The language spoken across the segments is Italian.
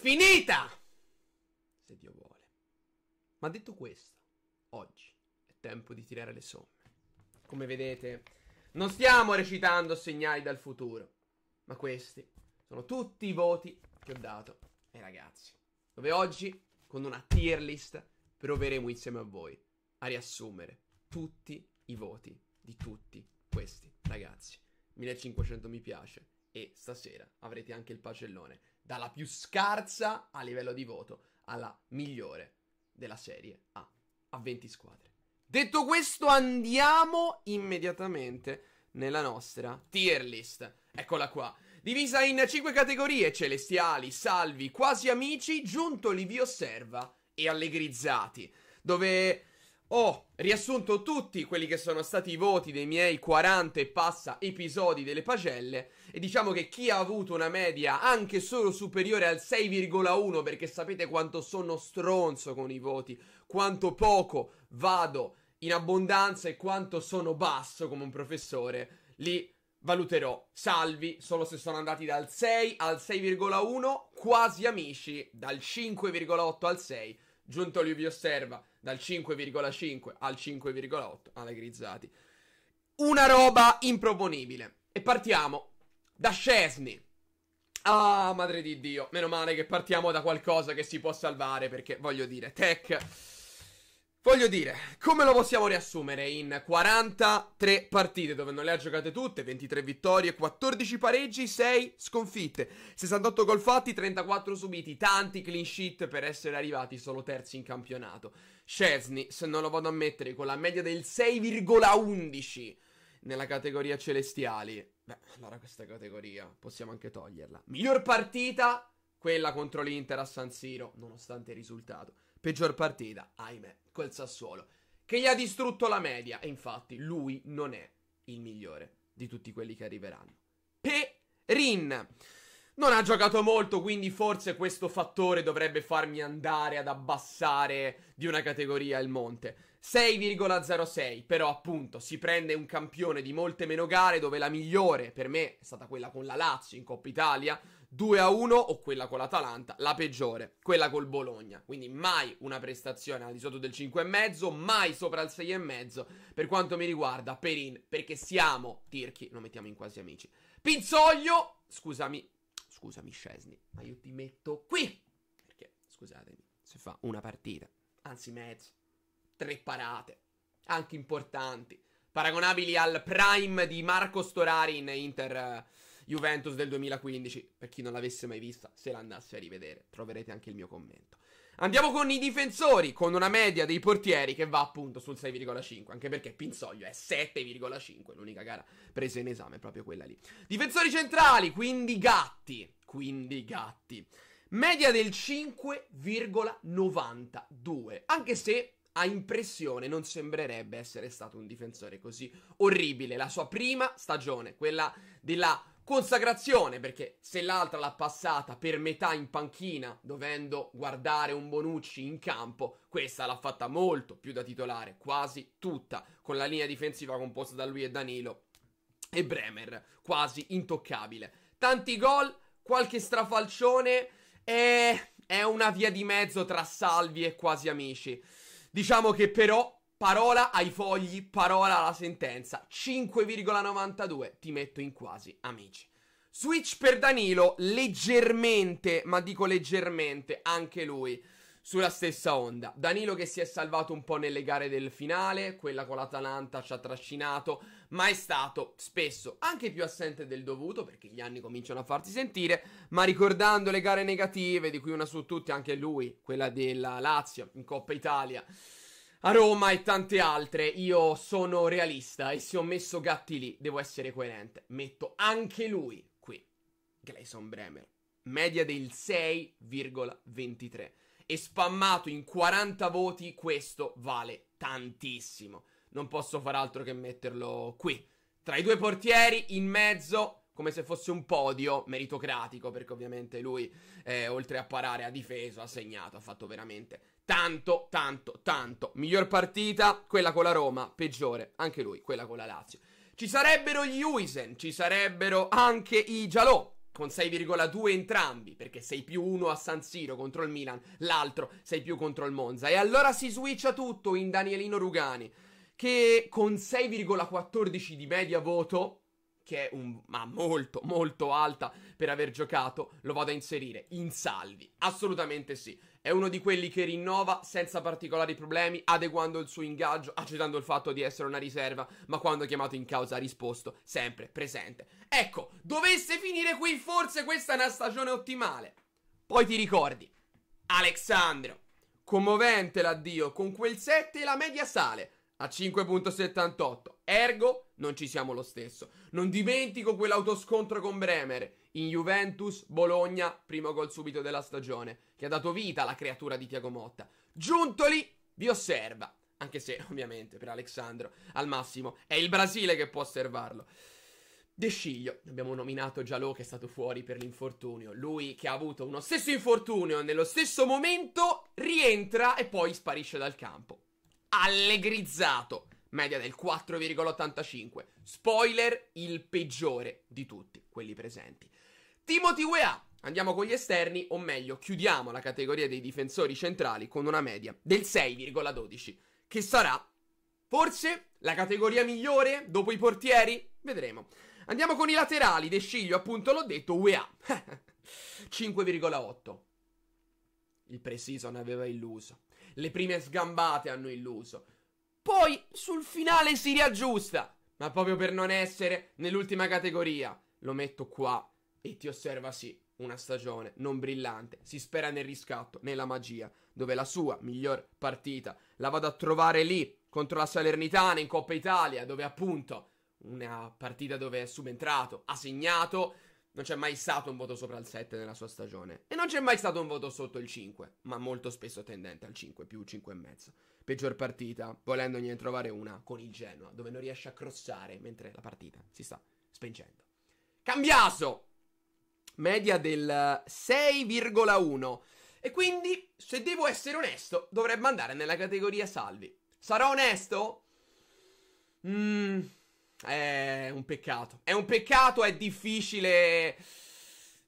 finita! Se Dio vuole. Ma detto questo, oggi è tempo di tirare le somme. Come vedete, non stiamo recitando segnali dal futuro, ma questi sono tutti i voti che ho dato ai ragazzi. Dove oggi, con una tier list, proveremo insieme a voi a riassumere tutti i voti di tutti questi ragazzi. 1500 mi piace e stasera avrete anche il pacellone dalla più scarsa a livello di voto alla migliore della Serie A, a 20 squadre. Detto questo, andiamo immediatamente nella nostra tier list. Eccola qua. Divisa in 5 categorie: celestiali, salvi, quasi amici, giuntoli, vi osserva e allegrizzati. Dove ho oh, riassunto tutti quelli che sono stati i voti dei miei 40 e passa episodi delle pagelle e diciamo che chi ha avuto una media anche solo superiore al 6,1 perché sapete quanto sono stronzo con i voti, quanto poco vado in abbondanza e quanto sono basso come un professore, li valuterò salvi solo se sono andati dal 6 al 6,1, quasi amici dal 5,8 al 6. Giuntoli vi osserva dal 5,5 al 5,8 grizzati. Una roba improponibile. E partiamo da Scesni. Ah, madre di Dio, meno male che partiamo da qualcosa che si può salvare perché voglio dire, Tech Voglio dire, come lo possiamo riassumere in 43 partite dove non le ha giocate tutte, 23 vittorie, 14 pareggi, 6 sconfitte, 68 gol fatti, 34 subiti, tanti clean sheet per essere arrivati solo terzi in campionato. Scesni, se non lo vado a mettere, con la media del 6,11 nella categoria celestiali. Beh, allora questa categoria possiamo anche toglierla. Miglior partita, quella contro l'Inter a San Siro, nonostante il risultato. Peggior partita, ahimè, quel Sassuolo, che gli ha distrutto la media e infatti lui non è il migliore di tutti quelli che arriveranno. Perin non ha giocato molto, quindi forse questo fattore dovrebbe farmi andare ad abbassare di una categoria il monte. 6,06, però appunto si prende un campione di molte meno gare dove la migliore per me è stata quella con la Lazio in Coppa Italia, 2 a 1 o quella con l'Atalanta, la peggiore, quella col Bologna. Quindi mai una prestazione al di sotto del 5,5, mai sopra il 6,5 per quanto mi riguarda Perin, perché siamo tirchi, lo mettiamo in quasi amici. Pinzoglio, scusami, scusami Scesni, ma io ti metto qui, perché scusatemi, se fa una partita, anzi mezzo, tre parate, anche importanti, paragonabili al prime di Marco Storari in Inter Juventus del 2015, per chi non l'avesse mai vista, se l'andasse a rivedere, troverete anche il mio commento. Andiamo con i difensori, con una media dei portieri che va appunto sul 6,5, anche perché Pinzoglio è 7,5, l'unica gara presa in esame è proprio quella lì. Difensori centrali, quindi gatti, quindi gatti. Media del 5,92, anche se a impressione non sembrerebbe essere stato un difensore così orribile. La sua prima stagione, quella della consacrazione, perché se l'altra l'ha passata per metà in panchina, dovendo guardare un Bonucci in campo, questa l'ha fatta molto più da titolare, quasi tutta, con la linea difensiva composta da lui e Danilo e Bremer, quasi intoccabile. Tanti gol, qualche strafalcione e è una via di mezzo tra salvi e quasi amici. Diciamo che però Parola ai fogli, parola alla sentenza. 5,92. Ti metto in quasi, amici. Switch per Danilo, leggermente, ma dico leggermente, anche lui sulla stessa onda. Danilo che si è salvato un po' nelle gare del finale, quella con l'Atalanta ci ha trascinato, ma è stato spesso anche più assente del dovuto perché gli anni cominciano a farsi sentire, ma ricordando le gare negative, di cui una su tutte anche lui, quella della Lazio in Coppa Italia a Roma e tante altre. Io sono realista e se ho messo Gatti lì, devo essere coerente. Metto anche lui qui, Gleison Bremer, media del 6,23. E spammato in 40 voti, questo vale tantissimo. Non posso far altro che metterlo qui. Tra i due portieri, in mezzo, come se fosse un podio meritocratico, perché ovviamente lui, eh, oltre a parare, ha difeso, ha segnato, ha fatto veramente tanto, tanto, tanto. Miglior partita, quella con la Roma, peggiore, anche lui, quella con la Lazio. Ci sarebbero gli Uisen, ci sarebbero anche i Gialò, con 6,2 entrambi, perché 6 più 1 a San Siro contro il Milan, l'altro 6 più contro il Monza. E allora si switcha tutto in Danielino Rugani, che con 6,14 di media voto che è un, ma molto, molto alta per aver giocato, lo vado a inserire in salvi. Assolutamente sì. È uno di quelli che rinnova senza particolari problemi, adeguando il suo ingaggio, accettando il fatto di essere una riserva, ma quando chiamato in causa ha risposto sempre presente. Ecco, dovesse finire qui, forse questa è una stagione ottimale. Poi ti ricordi, Alexandro, commovente l'addio, con quel 7 la media sale a 5.78. Ergo, non ci siamo lo stesso. Non dimentico quell'autoscontro con Bremer in Juventus, Bologna, primo gol subito della stagione, che ha dato vita alla creatura di Tiago Motta. Giuntoli vi osserva. Anche se, ovviamente, per Alessandro, al massimo, è il Brasile che può osservarlo. De Sciglio, abbiamo nominato Giallo che è stato fuori per l'infortunio. Lui che ha avuto uno stesso infortunio nello stesso momento, rientra e poi sparisce dal campo allegrizzato, media del 4,85. Spoiler, il peggiore di tutti quelli presenti. Timothy Weah, andiamo con gli esterni, o meglio, chiudiamo la categoria dei difensori centrali con una media del 6,12, che sarà forse la categoria migliore dopo i portieri? Vedremo. Andiamo con i laterali, De Sciglio, appunto l'ho detto, UEA 5,8. Il pre-season aveva illuso le prime sgambate hanno illuso. Poi sul finale si riaggiusta, ma proprio per non essere nell'ultima categoria. Lo metto qua e ti osserva sì, una stagione non brillante. Si spera nel riscatto, nella magia, dove la sua miglior partita la vado a trovare lì contro la Salernitana in Coppa Italia, dove appunto una partita dove è subentrato, ha segnato non c'è mai stato un voto sopra il 7 nella sua stagione. E non c'è mai stato un voto sotto il 5, ma molto spesso tendente al 5, più 5,5. Peggior partita, volendogliene trovare una con il Genoa, dove non riesce a crossare mentre la partita si sta spengendo. Cambiaso! Media del 6,1. E quindi, se devo essere onesto, dovrebbe andare nella categoria salvi. Sarò onesto? Mmm... È un peccato. È un peccato, è difficile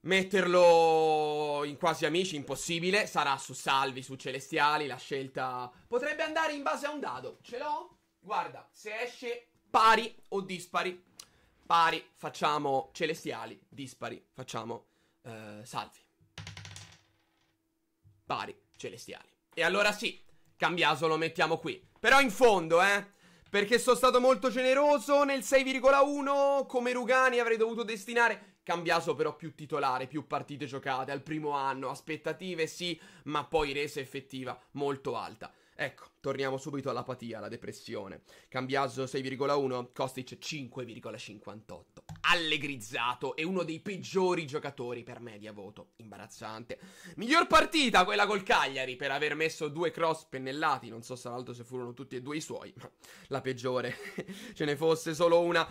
metterlo in quasi amici, impossibile. Sarà su salvi, su celestiali, la scelta potrebbe andare in base a un dado. Ce l'ho? Guarda, se esce pari o dispari, pari facciamo celestiali, dispari facciamo eh, salvi. Pari celestiali. E allora sì, cambiaso lo mettiamo qui. Però in fondo, eh perché sono stato molto generoso nel 6,1 come Rugani avrei dovuto destinare Cambiaso però più titolare, più partite giocate al primo anno, aspettative sì, ma poi resa effettiva molto alta. Ecco, torniamo subito all'apatia, alla depressione. Cambiaso 6,1, Kostic 5,58 allegrizzato e uno dei peggiori giocatori per media voto. Imbarazzante. Miglior partita quella col Cagliari per aver messo due cross pennellati. Non so l'altro se furono tutti e due i suoi, ma la peggiore ce ne fosse solo una.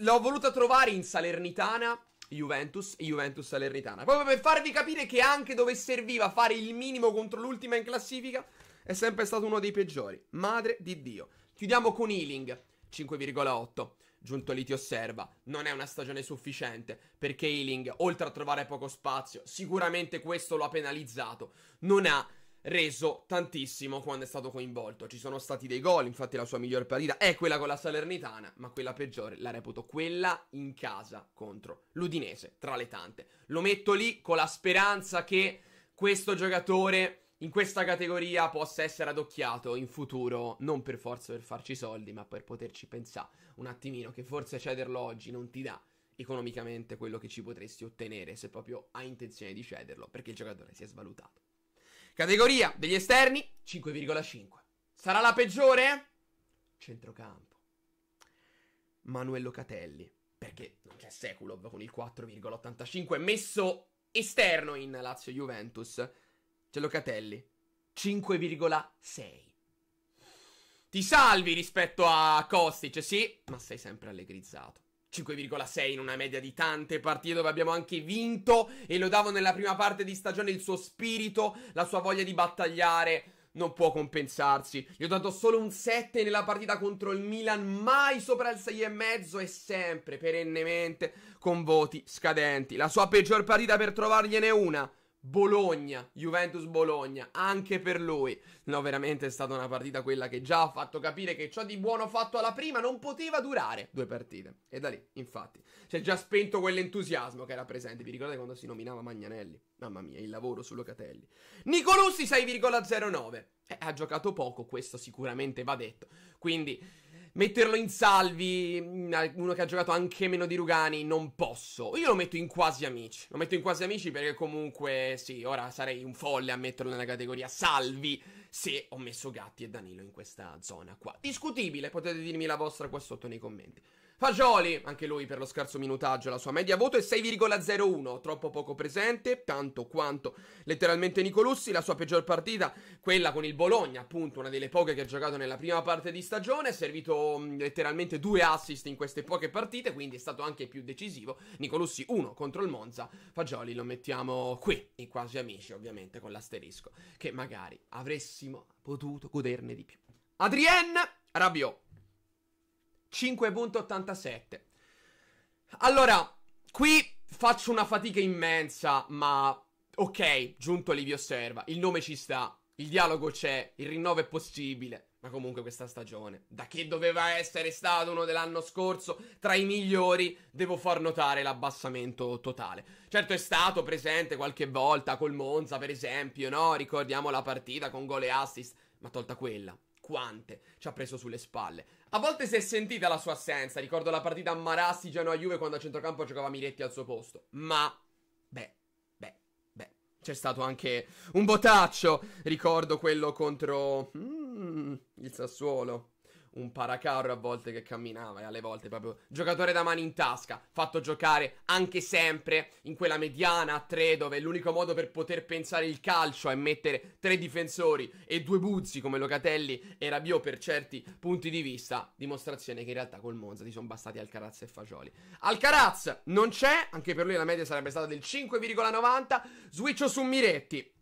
L'ho voluta trovare in Salernitana. Juventus e Juventus Salernitana. Proprio per farvi capire che anche dove serviva fare il minimo contro l'ultima in classifica, è sempre stato uno dei peggiori. Madre di Dio. Chiudiamo con Healing 5,8. Giuntoli ti osserva, non è una stagione sufficiente perché Ealing, oltre a trovare poco spazio, sicuramente questo lo ha penalizzato, non ha reso tantissimo quando è stato coinvolto. Ci sono stati dei gol, infatti la sua miglior partita è quella con la Salernitana, ma quella peggiore la reputo quella in casa contro l'Udinese, tra le tante. Lo metto lì con la speranza che questo giocatore in questa categoria possa essere adocchiato in futuro, non per forza per farci soldi, ma per poterci pensare un attimino che forse cederlo oggi non ti dà economicamente quello che ci potresti ottenere se proprio hai intenzione di cederlo, perché il giocatore si è svalutato. Categoria degli esterni 5,5. Sarà la peggiore? Centrocampo. Manuello Catelli, perché non c'è Seculov con il 4,85 messo esterno in Lazio Juventus c'è Locatelli. 5,6. Ti salvi rispetto a Kostic, sì, ma sei sempre allegrizzato. 5,6 in una media di tante partite dove abbiamo anche vinto e lo davo nella prima parte di stagione il suo spirito, la sua voglia di battagliare non può compensarsi. Gli ho dato solo un 7 nella partita contro il Milan, mai sopra il 6,5 e sempre, perennemente, con voti scadenti. La sua peggior partita per trovargliene una Bologna, Juventus-Bologna, anche per lui. No, veramente è stata una partita quella che già ha fatto capire che ciò di buono fatto alla prima non poteva durare due partite. E da lì, infatti, si è già spento quell'entusiasmo che era presente. Vi ricordate quando si nominava Magnanelli? Mamma mia, il lavoro su Locatelli. Nicolussi 6,09. Eh, ha giocato poco, questo sicuramente va detto. Quindi metterlo in salvi, mm, uno che ha giocato anche meno di Rugani, non posso. Io lo metto in quasi amici. Lo metto in quasi amici perché comunque, sì, ora sarei un folle a metterlo nella categoria salvi se ho messo Gatti e Danilo in questa zona qua. Discutibile, potete dirmi la vostra qua sotto nei commenti. Fagioli, anche lui per lo scarso minutaggio, la sua media voto è 6,01, troppo poco presente, tanto quanto letteralmente Nicolussi, la sua peggior partita, quella con il Bologna, appunto, una delle poche che ha giocato nella prima parte di stagione, è servito mh, mm, letteralmente due assist in queste poche partite, quindi è stato anche più decisivo. Nicolussi 1 contro il Monza, Fagioli lo mettiamo qui, i quasi amici, ovviamente, con l'asterisco, che magari avressimo potuto goderne di più. Adrien Rabiot 5.87. Allora, qui faccio una fatica immensa, ma ok, Giuntoli vi osserva, il nome ci sta, il dialogo c'è, il rinnovo è possibile. Ma comunque questa stagione, da che doveva essere stato uno dell'anno scorso, tra i migliori, devo far notare l'abbassamento totale. Certo è stato presente qualche volta col Monza, per esempio, no? Ricordiamo la partita con gol e assist, ma tolta quella, quante ci ha preso sulle spalle. A volte si è sentita la sua assenza, ricordo la partita a Marassi Genoa Juve quando a centrocampo giocava Miretti al suo posto, ma beh, beh, beh, c'è stato anche un botaccio, ricordo quello contro mm, il Sassuolo un paracarro a volte che camminava e alle volte proprio giocatore da mani in tasca, fatto giocare anche sempre in quella mediana a tre dove l'unico modo per poter pensare il calcio è mettere tre difensori e due buzzi come Locatelli e Rabiot per certi punti di vista, dimostrazione che in realtà col Monza ti sono bastati Alcaraz e Fagioli. Alcaraz non c'è, anche per lui la media sarebbe stata del 5,90, switcho su Miretti.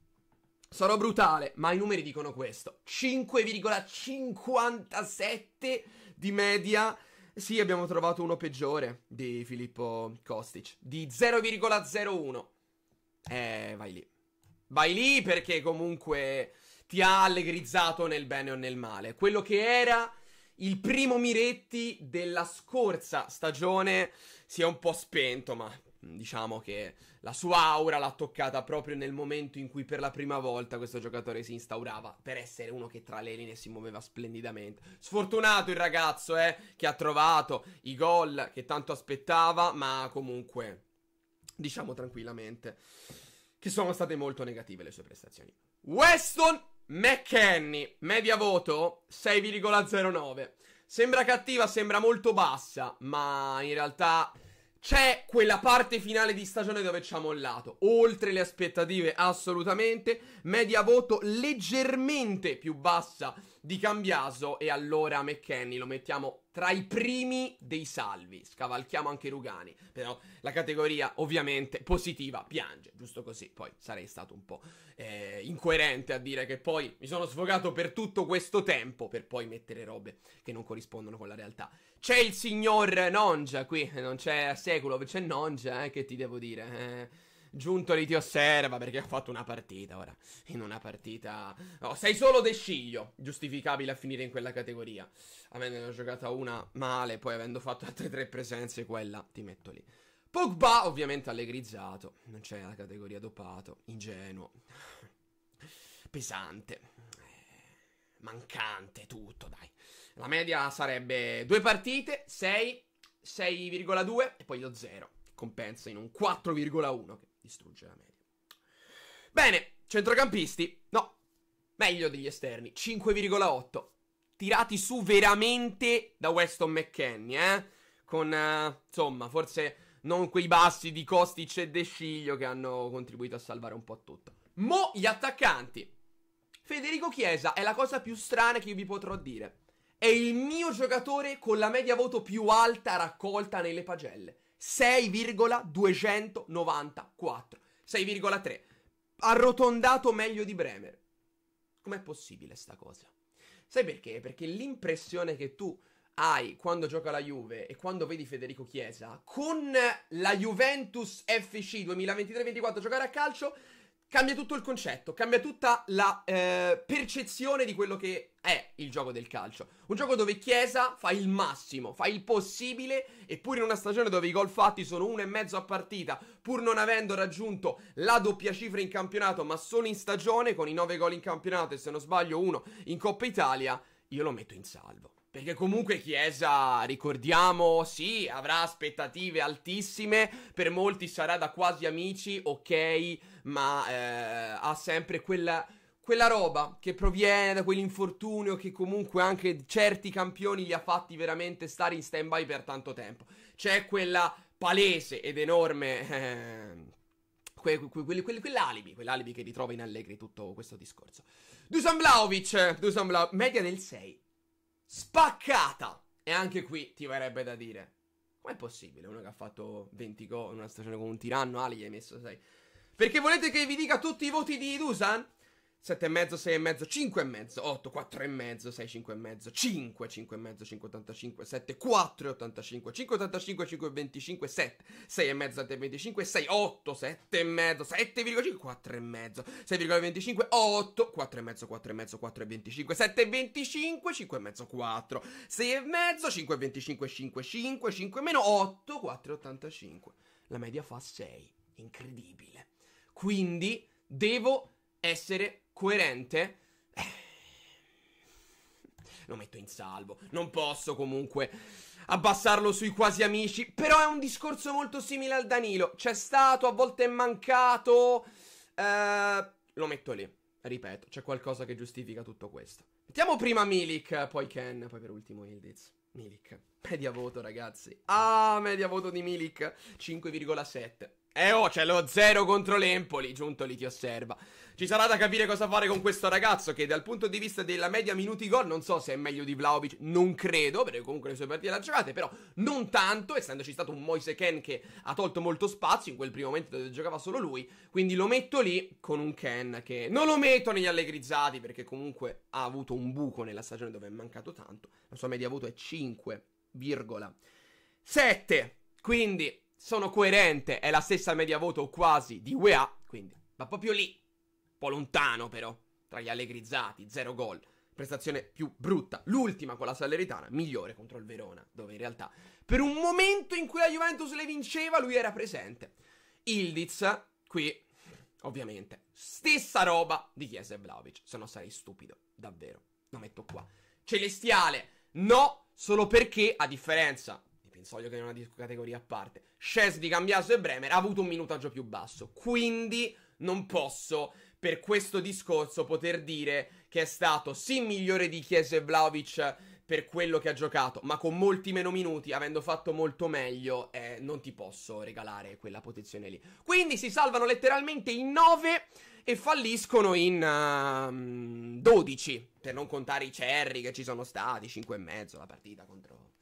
Sarò brutale, ma i numeri dicono questo. 5,57 di media. Sì, abbiamo trovato uno peggiore di Filippo Kostic. Di 0,01. Eh, vai lì. Vai lì perché comunque ti ha allegrizzato nel bene o nel male. Quello che era il primo Miretti della scorsa stagione si è un po' spento, ma diciamo che la sua aura l'ha toccata proprio nel momento in cui per la prima volta questo giocatore si instaurava per essere uno che tra le linee si muoveva splendidamente. Sfortunato il ragazzo, eh, che ha trovato i gol che tanto aspettava, ma comunque diciamo tranquillamente che sono state molto negative le sue prestazioni. Weston McKenny, media voto 6,09. Sembra cattiva, sembra molto bassa, ma in realtà c'è quella parte finale di stagione dove ci ha mollato, oltre le aspettative assolutamente, media voto leggermente più bassa di Cambiaso e allora McKenny lo mettiamo tra i primi dei salvi. Scavalchiamo anche i Rugani, però la categoria ovviamente positiva piange, giusto così. Poi sarei stato un po' eh, incoerente a dire che poi mi sono sfogato per tutto questo tempo per poi mettere robe che non corrispondono con la realtà. C'è il signor Nonja qui, non c'è Sekulov, c'è Nonja, eh, che ti devo dire. Eh. Giunto lì ti osserva perché ho fatto una partita ora. In una partita... No, sei solo De Sciglio, giustificabile a finire in quella categoria. Avendone giocata una male, poi avendo fatto altre tre presenze, quella ti metto lì. Pogba ovviamente allegrizzato, non c'è cioè, la categoria dopato, ingenuo, pesante, eh, mancante tutto, dai. La media sarebbe due partite, 6, 6,2 e poi lo 0, compensa in un 4,1 Che distrugge la media. Bene, centrocampisti, no, meglio degli esterni, 5,8. Tirati su veramente da Weston McKennie, eh? Con, uh, insomma, forse non quei bassi di Costic e De Sciglio che hanno contribuito a salvare un po' tutto. Mo' gli attaccanti. Federico Chiesa è la cosa più strana che io vi potrò dire. È il mio giocatore con la media voto più alta raccolta nelle pagelle. 6,294. 6,3. Arrotondato meglio di Bremer. Com'è possibile sta cosa? Sai perché? Perché l'impressione che tu hai quando gioca la Juve e quando vedi Federico Chiesa con la Juventus FC 2023-24 giocare a calcio cambia tutto il concetto, cambia tutta la eh, percezione di quello che è il gioco del calcio. Un gioco dove Chiesa fa il massimo, fa il possibile, eppure in una stagione dove i gol fatti sono uno e mezzo a partita, pur non avendo raggiunto la doppia cifra in campionato, ma solo in stagione, con i nove gol in campionato e se non sbaglio uno in Coppa Italia, io lo metto in salvo. Perché comunque Chiesa, ricordiamo, sì, avrà aspettative altissime, per molti sarà da quasi amici, ok, ma eh, ha sempre quella, quella roba che proviene da quell'infortunio che comunque anche certi campioni li ha fatti veramente stare in stand-by per tanto tempo. C'è quella palese ed enorme... Eh, que, que, que quell'alibi, quell'alibi che ritrova in Allegri tutto questo discorso. Dusan Vlaovic, Dusan Vlaovic, media del 6 spaccata. E anche qui ti verrebbe da dire: com'è possibile? Uno che ha fatto 20 gol in una stagione con un tiranno, Ali gli hai messo 6. Perché volete che vi dica tutti i voti di Dusan? 7 e e mezzo, mezzo, 6 5 e mezzo, 8, 4 e mezzo, 6, 5 e mezzo, 5, 5 e mezzo, 5,5, 5,85, 7, 4 e 5, 5 e 5,25, 7, 6 e mezzo, 7 e 7,25, 6, 8, 7 e mezzo, 7,5, e 4,5, 6,25, 8, e 4,5, 4,25, e mezzo, 4, e 5,25, 5, e 5, e 5 meno 8, 4 e 4,85. La media fa 6, incredibile. Quindi devo essere coerente, eh, lo metto in salvo. Non posso comunque abbassarlo sui quasi amici. Però è un discorso molto simile al Danilo. C'è stato, a volte è mancato. Eh, lo metto lì. Ripeto, c'è qualcosa che giustifica tutto questo. Mettiamo prima Milik, poi Ken, poi per ultimo Ildiz. Milik. Media voto, ragazzi. Ah, media voto di Milik. 5,7. E eh oh, c'è lo 0 contro l'Empoli. Giunto lì ti osserva. Ci sarà da capire cosa fare con questo ragazzo che dal punto di vista della media minuti gol non so se è meglio di Vlaovic, non credo, perché comunque le sue partite le ha giocate, però non tanto, essendoci stato un Moise Ken che ha tolto molto spazio in quel primo momento dove giocava solo lui, quindi lo metto lì con un Ken che non lo metto negli allegrizzati perché comunque ha avuto un buco nella stagione dove è mancato tanto, la sua media voto è 5,7, quindi sono coerente, è la stessa media voto quasi di UEA, quindi va proprio lì po' lontano però, tra gli allegrizzati, zero gol. Prestazione più brutta, l'ultima con la Salernitana, migliore contro il Verona, dove in realtà per un momento in cui la Juventus le vinceva lui era presente. Ildiz, qui, ovviamente, stessa roba di Chiesa e Vlaovic, se no sarei stupido, davvero, lo metto qua. Celestiale, no, solo perché, a differenza Pinsoglio che è una categoria a parte. Sces di Cambiaso e Bremer ha avuto un minutaggio più basso. Quindi non posso per questo discorso poter dire che è stato sì migliore di Chiesa e Vlaovic per quello che ha giocato, ma con molti meno minuti, avendo fatto molto meglio, eh, non ti posso regalare quella posizione lì. Quindi si salvano letteralmente in 9 e falliscono in uh, ehm, 12, per non contare i cerri che ci sono stati, 5 e mezzo la partita contro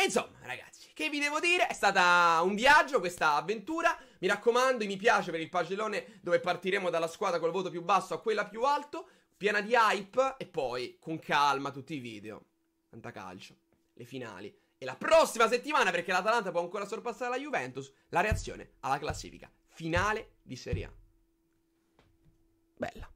e insomma, ragazzi, che vi devo dire? È stata un viaggio questa avventura. Mi raccomando, mi piace per il pagellone dove partiremo dalla squadra col voto più basso a quella più alto, piena di hype e poi con calma tutti i video. Tanta calcio, le finali e la prossima settimana perché l'Atalanta può ancora sorpassare la Juventus, la reazione alla classifica finale di Serie A. Bella.